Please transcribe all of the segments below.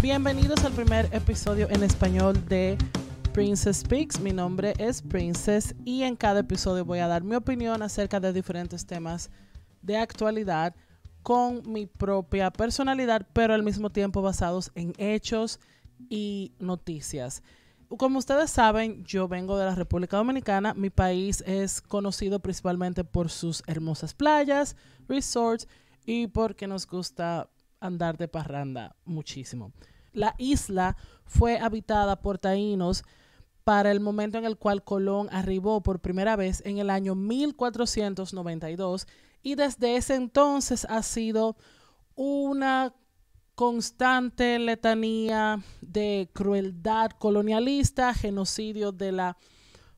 Bienvenidos al primer episodio en español de Princess Speaks. Mi nombre es Princess y en cada episodio voy a dar mi opinión acerca de diferentes temas de actualidad con mi propia personalidad, pero al mismo tiempo basados en hechos y noticias como ustedes saben, yo vengo de la República Dominicana. Mi país es conocido principalmente por sus hermosas playas, resorts y porque nos gusta andar de parranda muchísimo. La isla fue habitada por taínos para el momento en el cual Colón arribó por primera vez en el año 1492 y desde ese entonces ha sido una constante letanía de crueldad colonialista, genocidio de la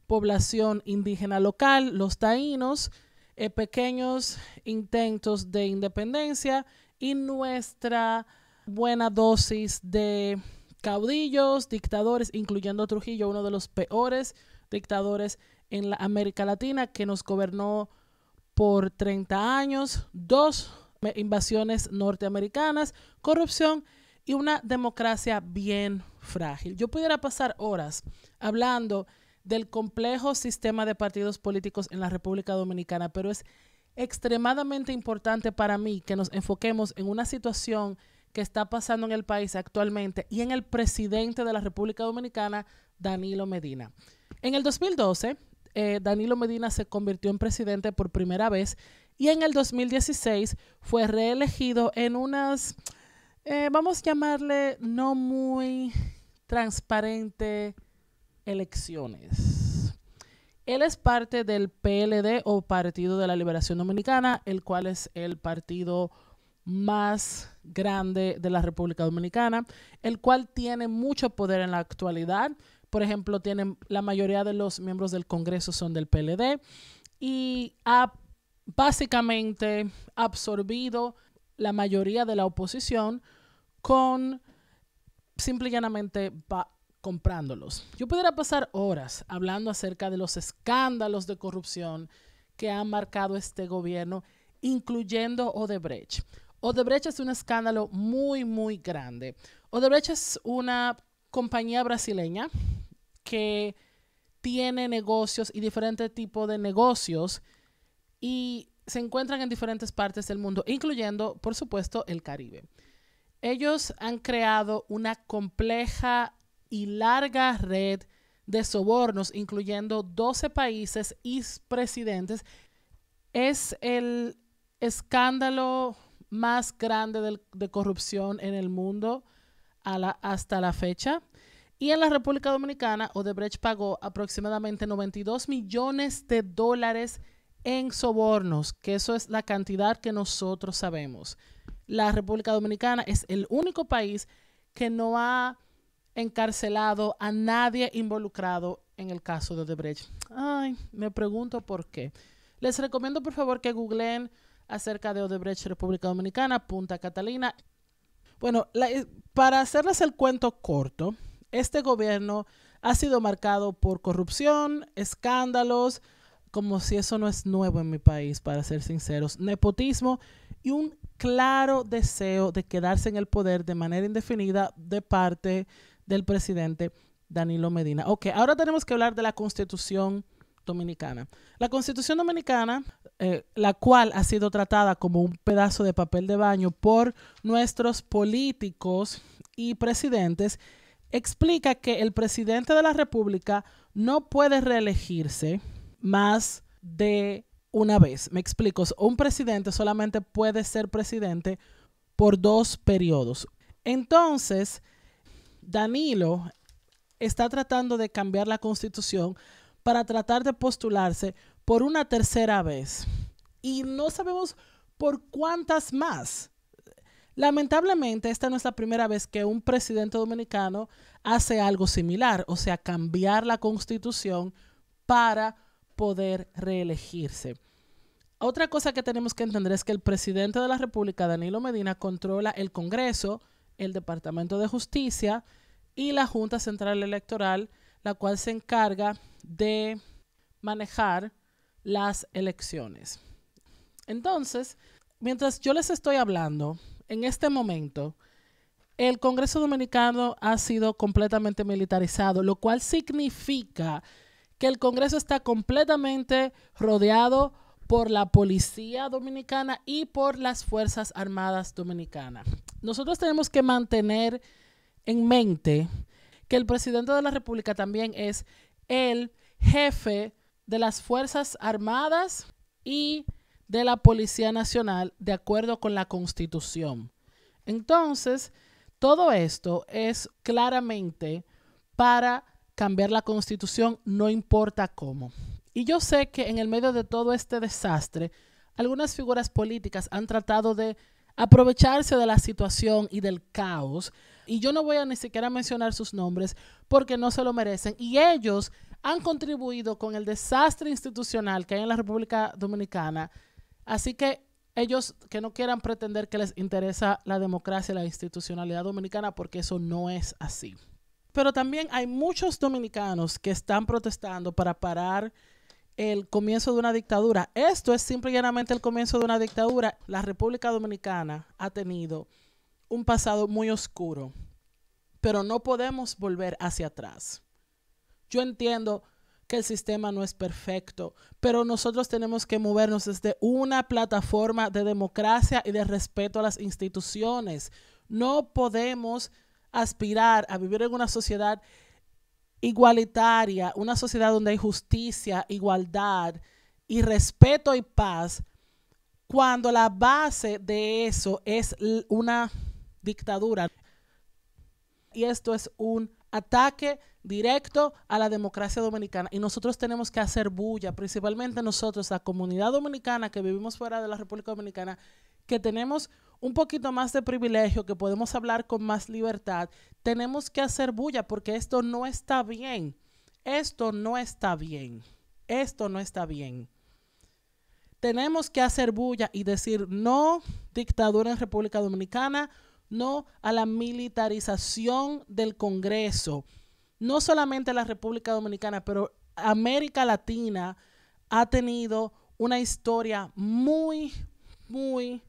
población indígena local, los taínos, eh, pequeños intentos de independencia y nuestra buena dosis de caudillos, dictadores, incluyendo Trujillo, uno de los peores dictadores en la América Latina que nos gobernó por 30 años. Dos invasiones norteamericanas, corrupción y una democracia bien frágil. Yo pudiera pasar horas hablando del complejo sistema de partidos políticos en la República Dominicana, pero es extremadamente importante para mí que nos enfoquemos en una situación que está pasando en el país actualmente y en el presidente de la República Dominicana, Danilo Medina. En el 2012, eh, Danilo Medina se convirtió en presidente por primera vez y en el 2016 fue reelegido en unas, eh, vamos a llamarle, no muy transparente elecciones. Él es parte del PLD o Partido de la Liberación Dominicana, el cual es el partido más grande de la República Dominicana, el cual tiene mucho poder en la actualidad. Por ejemplo, tienen, la mayoría de los miembros del Congreso son del PLD y ha básicamente absorbido la mayoría de la oposición con simple y llanamente comprándolos. Yo pudiera pasar horas hablando acerca de los escándalos de corrupción que ha marcado este gobierno, incluyendo Odebrecht. Odebrecht es un escándalo muy, muy grande. Odebrecht es una compañía brasileña que tiene negocios y diferentes tipos de negocios y se encuentran en diferentes partes del mundo, incluyendo, por supuesto, el Caribe. Ellos han creado una compleja y larga red de sobornos, incluyendo 12 países y presidentes. Es el escándalo más grande de, corrupción en el mundo hasta la fecha. Y en la República Dominicana, Odebrecht pagó aproximadamente 92 millones de dólares en sobornos, que eso es la cantidad que nosotros sabemos. La República Dominicana es el único país que no ha encarcelado a nadie involucrado en el caso de Odebrecht. Ay, me pregunto por qué. Les recomiendo por favor que googleen acerca de Odebrecht República Dominicana, Punta Catalina. Bueno, eh, para hacerles el cuento corto, este gobierno ha sido marcado por corrupción, escándalos, como si eso no es nuevo en mi país, para ser sinceros, nepotismo y un claro deseo de quedarse en el poder de manera indefinida de parte del presidente Danilo Medina. Ok, ahora tenemos que hablar de la constitución dominicana. La constitución dominicana, eh, la cual ha sido tratada como un pedazo de papel de baño por nuestros políticos y presidentes, explica que el presidente de la República no puede reelegirse más de una vez. Me explico, un presidente solamente puede ser presidente por dos periodos. Entonces, Danilo está tratando de cambiar la constitución para tratar de postularse por una tercera vez. Y no sabemos por cuántas más. Lamentablemente, esta no es la primera vez que un presidente dominicano hace algo similar, o sea, cambiar la constitución para poder reelegirse. Otra cosa que tenemos que entender es que el presidente de la República, Danilo Medina, controla el Congreso, el Departamento de Justicia y la Junta Central Electoral, la cual se encarga de manejar las elecciones. Entonces, mientras yo les estoy hablando, en este momento, el Congreso Dominicano ha sido completamente militarizado, lo cual significa que que el Congreso está completamente rodeado por la policía dominicana y por las Fuerzas Armadas dominicanas. Nosotros tenemos que mantener en mente que el presidente de la República también es el jefe de las Fuerzas Armadas y de la Policía Nacional de acuerdo con la Constitución. Entonces, todo esto es claramente para cambiar la constitución, no importa cómo. Y yo sé que en el medio de todo este desastre, algunas figuras políticas han tratado de aprovecharse de la situación y del caos. Y yo no voy a ni siquiera mencionar sus nombres porque no se lo merecen. Y ellos han contribuido con el desastre institucional que hay en la República Dominicana. Así que ellos que no quieran pretender que les interesa la democracia y la institucionalidad dominicana porque eso no es así. Pero también hay muchos dominicanos que están protestando para parar el comienzo de una dictadura. Esto es simplemente el comienzo de una dictadura. La República Dominicana ha tenido un pasado muy oscuro, pero no podemos volver hacia atrás. Yo entiendo que el sistema no es perfecto, pero nosotros tenemos que movernos desde una plataforma de democracia y de respeto a las instituciones. No podemos aspirar a vivir en una sociedad igualitaria, una sociedad donde hay justicia, igualdad y respeto y paz, cuando la base de eso es una dictadura. Y esto es un ataque directo a la democracia dominicana. Y nosotros tenemos que hacer bulla, principalmente nosotros, la comunidad dominicana que vivimos fuera de la República Dominicana, que tenemos un poquito más de privilegio, que podemos hablar con más libertad, tenemos que hacer bulla porque esto no está bien. Esto no está bien. Esto no está bien. Tenemos que hacer bulla y decir no dictadura en República Dominicana, no a la militarización del Congreso. No solamente la República Dominicana, pero América Latina ha tenido una historia muy, muy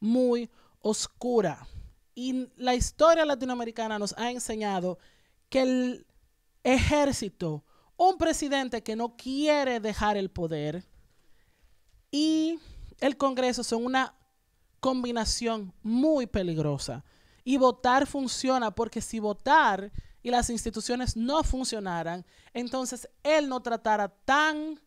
muy oscura. Y la historia latinoamericana nos ha enseñado que el ejército, un presidente que no quiere dejar el poder y el Congreso son una combinación muy peligrosa. Y votar funciona porque si votar y las instituciones no funcionaran, entonces él no tratara tan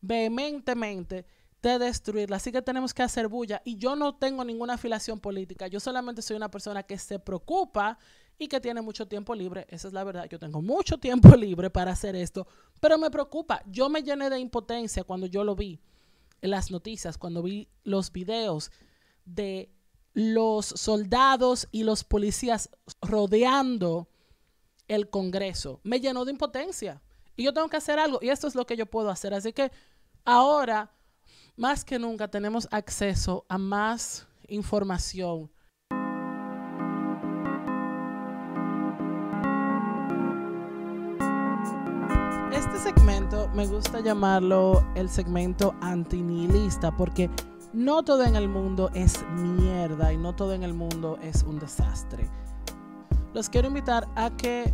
vehementemente de destruirla. Así que tenemos que hacer bulla. Y yo no tengo ninguna afiliación política. Yo solamente soy una persona que se preocupa y que tiene mucho tiempo libre. Esa es la verdad. Yo tengo mucho tiempo libre para hacer esto. Pero me preocupa. Yo me llené de impotencia cuando yo lo vi en las noticias, cuando vi los videos de los soldados y los policías rodeando el Congreso. Me llenó de impotencia. Y yo tengo que hacer algo. Y esto es lo que yo puedo hacer. Así que ahora más que nunca tenemos acceso a más información. Este segmento me gusta llamarlo el segmento antinilista porque no todo en el mundo es mierda y no todo en el mundo es un desastre. Los quiero invitar a que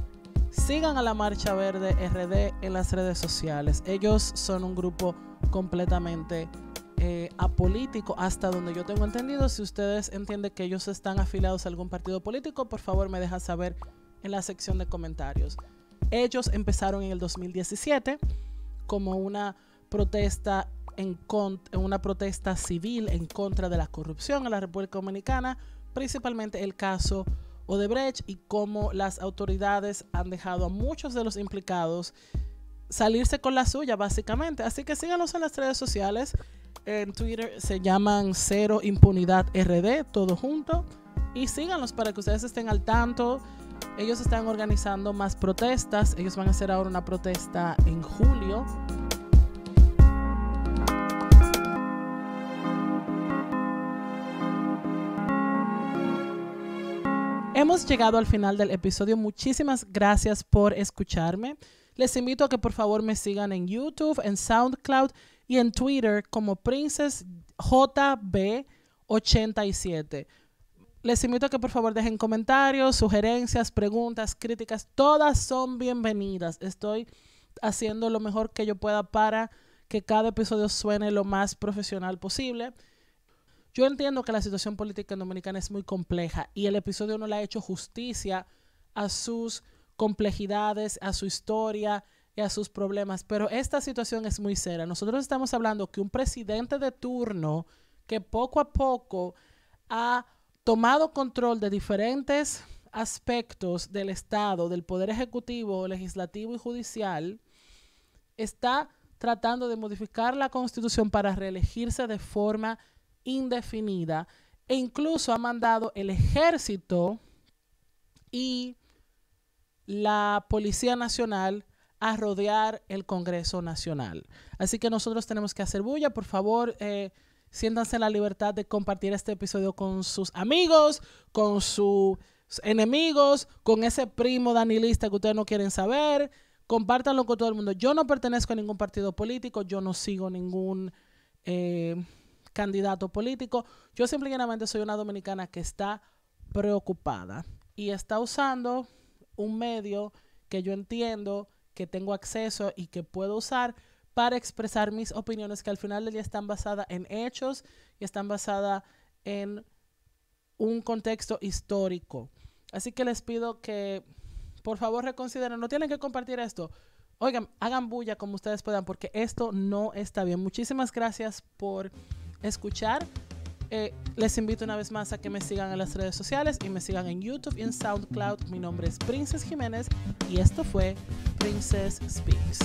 sigan a la Marcha Verde RD en las redes sociales. Ellos son un grupo completamente eh, a político hasta donde yo tengo entendido. Si ustedes entienden que ellos están afiliados a algún partido político, por favor me dejan saber en la sección de comentarios. Ellos empezaron en el 2017 como una protesta en una protesta civil en contra de la corrupción en la República Dominicana, principalmente el caso Odebrecht y cómo las autoridades han dejado a muchos de los implicados salirse con la suya, básicamente. Así que síganos en las redes sociales en Twitter se llaman Cero Impunidad RD, todo junto. Y síganlos para que ustedes estén al tanto. Ellos están organizando más protestas. Ellos van a hacer ahora una protesta en julio. Hemos llegado al final del episodio. Muchísimas gracias por escucharme. Les invito a que por favor me sigan en YouTube, en SoundCloud y en Twitter como jb 87 Les invito a que por favor dejen comentarios, sugerencias, preguntas, críticas. Todas son bienvenidas. Estoy haciendo lo mejor que yo pueda para que cada episodio suene lo más profesional posible. Yo entiendo que la situación política en dominicana es muy compleja y el episodio no le ha hecho justicia a sus complejidades, a su historia, y a sus problemas. Pero esta situación es muy seria. Nosotros estamos hablando que un presidente de turno que poco a poco ha tomado control de diferentes aspectos del Estado, del Poder Ejecutivo, Legislativo y Judicial, está tratando de modificar la Constitución para reelegirse de forma indefinida e incluso ha mandado el ejército y la Policía Nacional a rodear el Congreso Nacional. Así que nosotros tenemos que hacer bulla, por favor. Eh, siéntanse en la libertad de compartir este episodio con sus amigos, con sus enemigos, con ese primo danilista que ustedes no quieren saber. Compártanlo con todo el mundo. Yo no pertenezco a ningún partido político, yo no sigo ningún eh, candidato político. Yo simplemente soy una dominicana que está preocupada y está usando un medio que yo entiendo que tengo acceso y que puedo usar para expresar mis opiniones que al final del día están basadas en hechos y están basadas en un contexto histórico. Así que les pido que por favor reconsideren, no tienen que compartir esto. Oigan, hagan bulla como ustedes puedan porque esto no está bien. Muchísimas gracias por escuchar. Eh, les invito una vez más a que me sigan en las redes sociales y me sigan en YouTube y en SoundCloud. Mi nombre es Princess Jiménez y esto fue Princess Speaks.